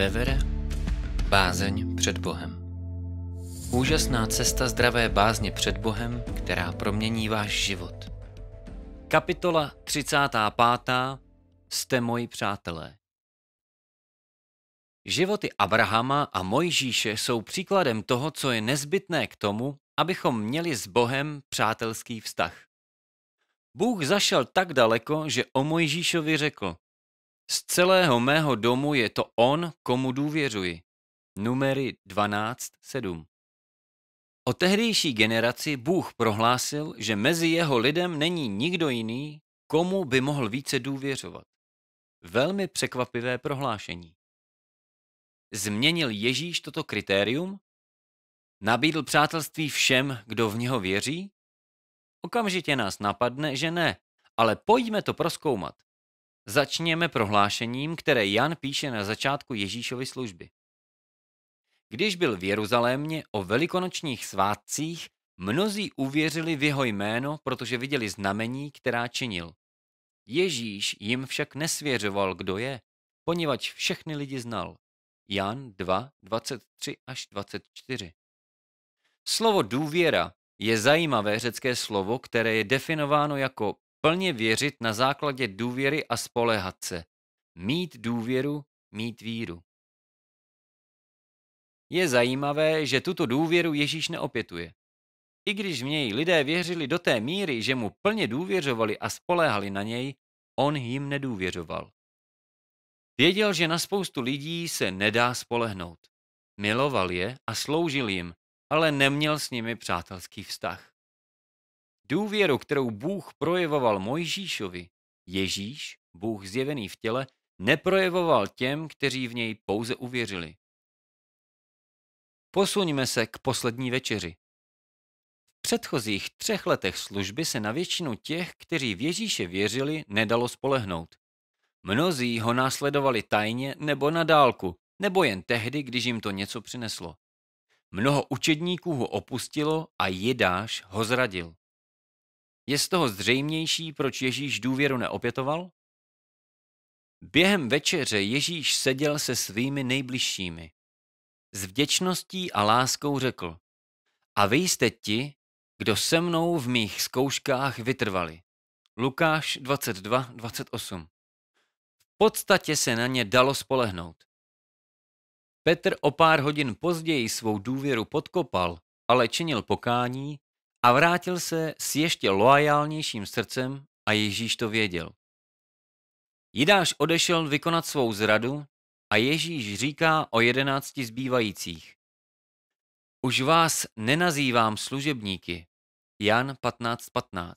Bevere Bázeň před Bohem Úžasná cesta zdravé bázně před Bohem, která promění váš život. Kapitola 35. Jste moji přátelé. Životy Abrahama a Mojžíše jsou příkladem toho, co je nezbytné k tomu, abychom měli s Bohem přátelský vztah. Bůh zašel tak daleko, že o Mojžíšovi řekl, z celého mého domu je to on, komu důvěřuji. Numery 12.7 O tehdejší generaci Bůh prohlásil, že mezi jeho lidem není nikdo jiný, komu by mohl více důvěřovat. Velmi překvapivé prohlášení. Změnil Ježíš toto kritérium? Nabídl přátelství všem, kdo v něho věří? Okamžitě nás napadne, že ne, ale pojďme to proskoumat. Začněme prohlášením, které Jan píše na začátku Ježíšovy služby. Když byl v Jeruzalémě o velikonočních svátcích, mnozí uvěřili v jeho jméno, protože viděli znamení, která činil. Ježíš jim však nesvěřoval, kdo je, poněvadž všechny lidi znal. Jan 2, 23 až 24. Slovo důvěra je zajímavé řecké slovo, které je definováno jako Plně věřit na základě důvěry a spolehat se. Mít důvěru, mít víru. Je zajímavé, že tuto důvěru Ježíš neopětuje. I když v něj lidé věřili do té míry, že mu plně důvěřovali a spoléhali na něj, on jim nedůvěřoval. Věděl, že na spoustu lidí se nedá spolehnout. Miloval je a sloužil jim, ale neměl s nimi přátelský vztah. Důvěru, kterou Bůh projevoval Mojžíšovi, Ježíš, Bůh zjevený v těle, neprojevoval těm, kteří v něj pouze uvěřili. Posuňme se k poslední večeři. V předchozích třech letech služby se na většinu těch, kteří v Ježíše věřili, nedalo spolehnout. Mnozí ho následovali tajně nebo na dálku, nebo jen tehdy, když jim to něco přineslo. Mnoho učedníků ho opustilo a Jidáš ho zradil. Je z toho zřejmější, proč Ježíš důvěru neopětoval? Během večeře Ježíš seděl se svými nejbližšími. S vděčností a láskou řekl, a vy jste ti, kdo se mnou v mých zkouškách vytrvali. Lukáš 22, 28. V podstatě se na ně dalo spolehnout. Petr o pár hodin později svou důvěru podkopal, ale činil pokání a vrátil se s ještě loajálnějším srdcem a Ježíš to věděl. Jidáš odešel vykonat svou zradu a Ježíš říká o jedenácti zbývajících. Už vás nenazývám služebníky. Jan 15.15. 15.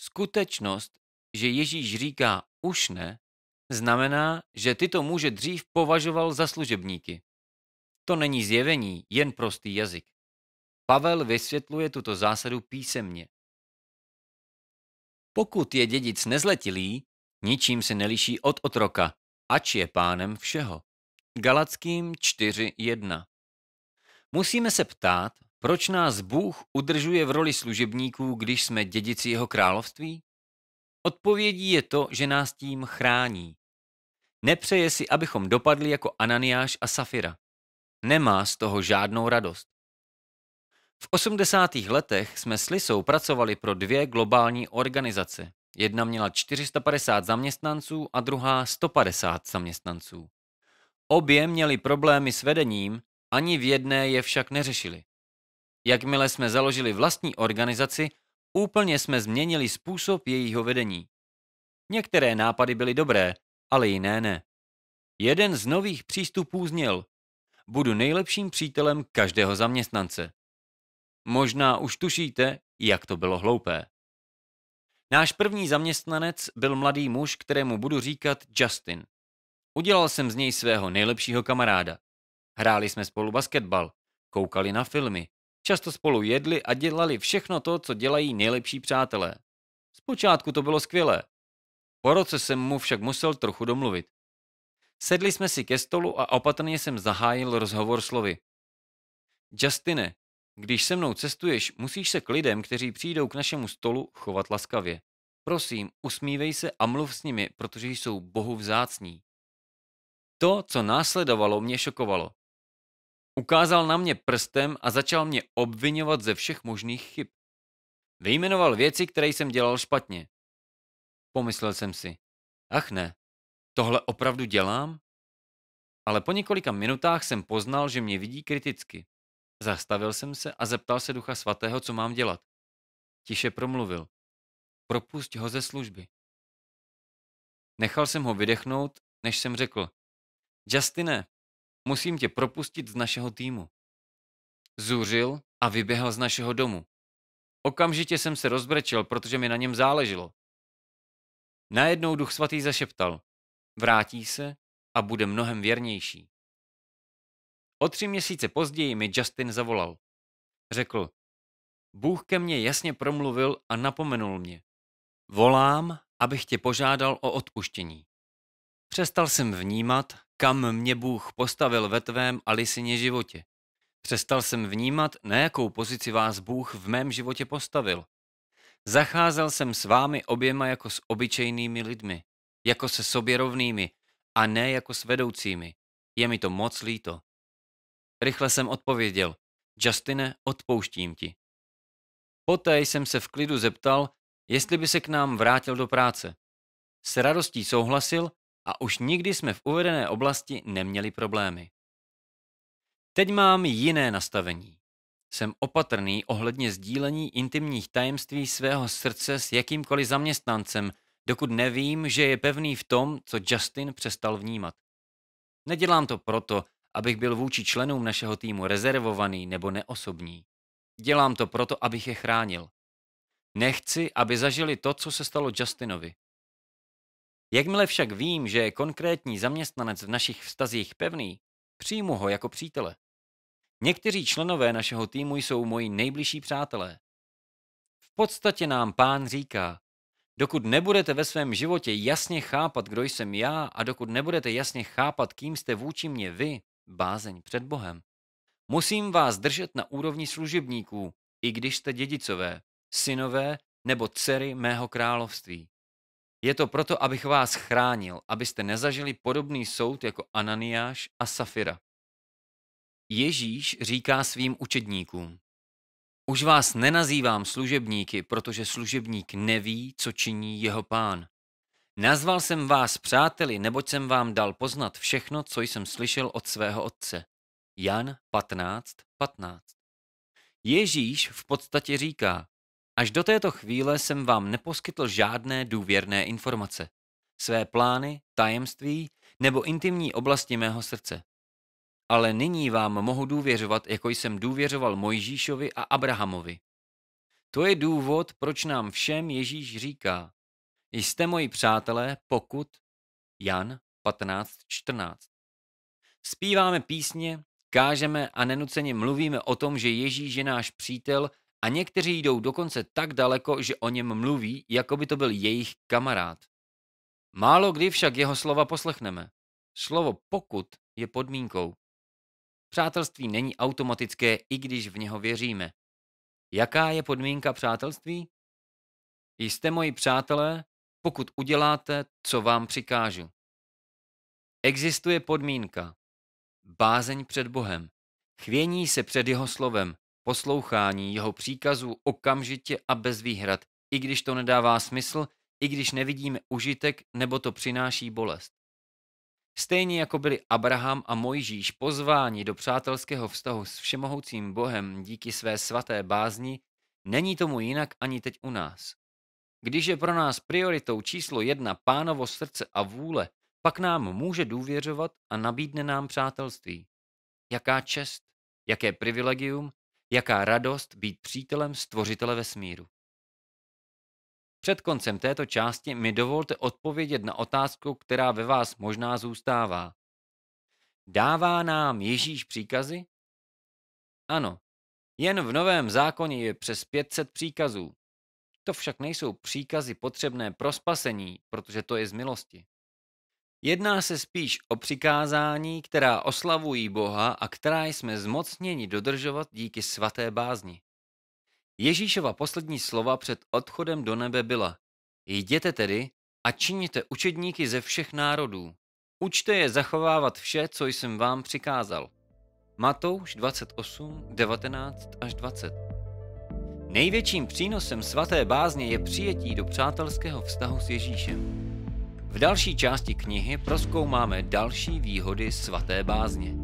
Skutečnost, že Ježíš říká už ne, znamená, že ty to muže dřív považoval za služebníky. To není zjevení, jen prostý jazyk. Pavel vysvětluje tuto zásadu písemně. Pokud je dědic nezletilý, ničím se neliší od otroka, ač je pánem všeho. Galackým 4.1 Musíme se ptát, proč nás Bůh udržuje v roli služebníků, když jsme dědici jeho království? Odpovědí je to, že nás tím chrání. Nepřeje si, abychom dopadli jako Ananiáš a Safira. Nemá z toho žádnou radost. V 80. letech jsme s Lisou pracovali pro dvě globální organizace. Jedna měla 450 zaměstnanců a druhá 150 zaměstnanců. Obě měly problémy s vedením, ani v jedné je však neřešili. Jakmile jsme založili vlastní organizaci, úplně jsme změnili způsob jejího vedení. Některé nápady byly dobré, ale jiné ne. Jeden z nových přístupů zněl: Budu nejlepším přítelem každého zaměstnance. Možná už tušíte, jak to bylo hloupé. Náš první zaměstnanec byl mladý muž, kterému budu říkat Justin. Udělal jsem z něj svého nejlepšího kamaráda. Hráli jsme spolu basketbal, koukali na filmy, často spolu jedli a dělali všechno to, co dělají nejlepší přátelé. Zpočátku to bylo skvělé. Po roce jsem mu však musel trochu domluvit. Sedli jsme si ke stolu a opatrně jsem zahájil rozhovor slovy. Justine, když se mnou cestuješ, musíš se k lidem, kteří přijdou k našemu stolu, chovat laskavě. Prosím, usmívej se a mluv s nimi, protože jsou bohu vzácní. To, co následovalo, mě šokovalo. Ukázal na mě prstem a začal mě obvinovat ze všech možných chyb. Vyjmenoval věci, které jsem dělal špatně. Pomyslel jsem si, ach ne, tohle opravdu dělám? Ale po několika minutách jsem poznal, že mě vidí kriticky. Zastavil jsem se a zeptal se Ducha Svatého, co mám dělat. Tiše promluvil. Propust ho ze služby. Nechal jsem ho vydechnout, než jsem řekl. Justine, musím tě propustit z našeho týmu. Zůřil a vyběhl z našeho domu. Okamžitě jsem se rozbrečel, protože mi na něm záleželo. Najednou duch svatý zašeptal. Vrátí se a bude mnohem věrnější. O tři měsíce později mi Justin zavolal. Řekl, Bůh ke mně jasně promluvil a napomenul mě. Volám, abych tě požádal o odpuštění. Přestal jsem vnímat, kam mě Bůh postavil ve tvém a lisině životě. Přestal jsem vnímat, na jakou pozici vás Bůh v mém životě postavil. Zacházel jsem s vámi oběma jako s obyčejnými lidmi, jako se sobě rovnými a ne jako s vedoucími. Je mi to moc líto. Rychle jsem odpověděl. Justine, odpouštím ti. Poté jsem se v klidu zeptal, jestli by se k nám vrátil do práce. S radostí souhlasil a už nikdy jsme v uvedené oblasti neměli problémy. Teď mám jiné nastavení. Jsem opatrný ohledně sdílení intimních tajemství svého srdce s jakýmkoliv zaměstnancem, dokud nevím, že je pevný v tom, co Justin přestal vnímat. Nedělám to proto, abych byl vůči členům našeho týmu rezervovaný nebo neosobní. Dělám to proto, abych je chránil. Nechci, aby zažili to, co se stalo Justinovi. Jakmile však vím, že je konkrétní zaměstnanec v našich vztazích pevný, přijmu ho jako přítele. Někteří členové našeho týmu jsou moji nejbližší přátelé. V podstatě nám pán říká, dokud nebudete ve svém životě jasně chápat, kdo jsem já a dokud nebudete jasně chápat, kým jste vůči mně vy, bázeň před Bohem. Musím vás držet na úrovni služebníků, i když jste dědicové, synové nebo dcery mého království. Je to proto, abych vás chránil, abyste nezažili podobný soud jako Ananiáš a Safira. Ježíš říká svým učedníkům, už vás nenazývám služebníky, protože služebník neví, co činí jeho pán. Nazval jsem vás přáteli, neboť jsem vám dal poznat všechno, co jsem slyšel od svého otce. Jan 15, 15. Ježíš v podstatě říká, až do této chvíle jsem vám neposkytl žádné důvěrné informace, své plány, tajemství nebo intimní oblasti mého srdce. Ale nyní vám mohu důvěřovat, jako jsem důvěřoval Mojžíšovi a Abrahamovi. To je důvod, proč nám všem Ježíš říká, Jste moji přátelé, pokud Jan 15.14. Spíváme písně, kážeme a nenuceně mluvíme o tom, že Ježíš je náš přítel a někteří jdou dokonce tak daleko, že o něm mluví, jako by to byl jejich kamarád. Málo kdy však jeho slova poslechneme. Slovo pokud je podmínkou. Přátelství není automatické, i když v něho věříme. Jaká je podmínka přátelství? Jste moji přátelé, pokud uděláte, co vám přikážu. Existuje podmínka. Bázeň před Bohem. Chvění se před jeho slovem, poslouchání jeho příkazů okamžitě a bez výhrad, i když to nedává smysl, i když nevidíme užitek nebo to přináší bolest. Stejně jako byli Abraham a Mojžíš pozváni do přátelského vztahu s všemohoucím Bohem díky své svaté bázni, není tomu jinak ani teď u nás. Když je pro nás prioritou číslo jedna pánovo srdce a vůle, pak nám může důvěřovat a nabídne nám přátelství. Jaká čest, jaké privilegium, jaká radost být přítelem stvořitele vesmíru. Před koncem této části mi dovolte odpovědět na otázku, která ve vás možná zůstává. Dává nám Ježíš příkazy? Ano, jen v Novém zákoně je přes 500 příkazů to však nejsou příkazy potřebné pro spasení, protože to je z milosti. Jedná se spíš o přikázání, která oslavují Boha a která jsme zmocněni dodržovat díky svaté bázni. Ježíšova poslední slova před odchodem do nebe byla Jděte tedy a činíte učedníky ze všech národů. Učte je zachovávat vše, co jsem vám přikázal. Matouš 28, 19 až 20 Největším přínosem svaté bázně je přijetí do přátelského vztahu s Ježíšem. V další části knihy proskoumáme další výhody svaté bázně.